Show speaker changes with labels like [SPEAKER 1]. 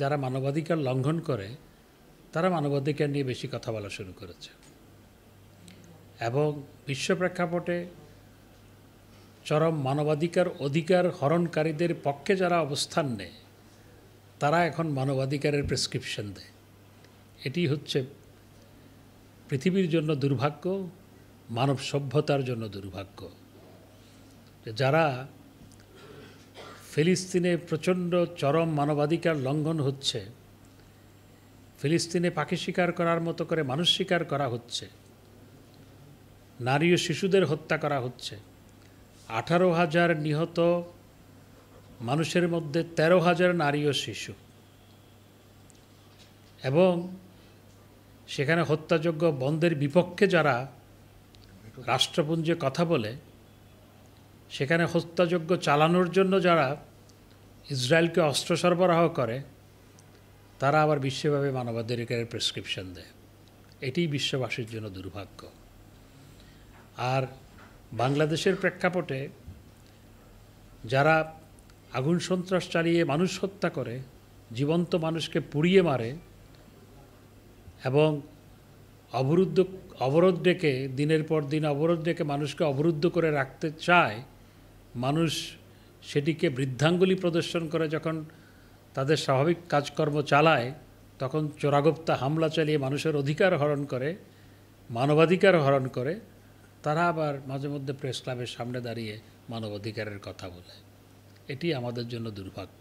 [SPEAKER 1] যারা মানবাধিকার লঙ্ঘন করে তারা মানবাধিকার নিয়ে বেশি কথা বলা শুরু করেছে এবং বিশ্ব প্রেক্ষাপটে চরম মানবাধিকার অধিকার হরণকারীদের পক্ষে যারা অবস্থান নেয় তারা এখন মানবাধিকারের প্রেসক্রিপশন দেয় এটি হচ্ছে পৃথিবীর জন্য দুর্ভাগ্য মানব সভ্যতার জন্য দুর্ভাগ্য যারা ফিলিস্তিনে প্রচণ্ড চরম মানবাধিকার লঙ্ঘন হচ্ছে ফিলিস্তিনে পাখি শিকার করার মতো করে মানুষ শিকার করা হচ্ছে নারী ও শিশুদের হত্যা করা হচ্ছে আঠারো হাজার নিহত মানুষের মধ্যে তেরো হাজার নারী ও শিশু এবং সেখানে হত্যাযোগ্য বন্ধের বিপক্ষে যারা রাষ্ট্রপুঞ্জে কথা বলে সেখানে হত্যাযজ্ঞ চালানোর জন্য যারা ইসরায়েলকে অস্ত্র সরবরাহ করে তারা আবার বিশ্বভাবে মানবাধিকারের প্রেসক্রিপশন দেয় এটি বিশ্ববাসীর জন্য দুর্ভাগ্য আর বাংলাদেশের প্রেক্ষাপটে যারা আগুন সন্ত্রাস চালিয়ে মানুষ হত্যা করে জীবন্ত মানুষকে পুড়িয়ে মারে এবং অবরুদ্ধ অবরোধ ডেকে দিনের পর দিন অবরোধ ডেকে মানুষকে অবরুদ্ধ করে রাখতে চায় মানুষ সেটিকে বৃদ্ধাঙ্গুলি প্রদর্শন করে যখন তাদের স্বাভাবিক কাজকর্ম চালায় তখন চোরাগোপ্তা হামলা চালিয়ে মানুষের অধিকার হরণ করে মানবাধিকার হরণ করে তারা আবার মাঝে মধ্যে প্রেস ক্লাবের সামনে দাঁড়িয়ে মানবাধিকারের কথা বলে এটি আমাদের জন্য দুর্ভাগ্য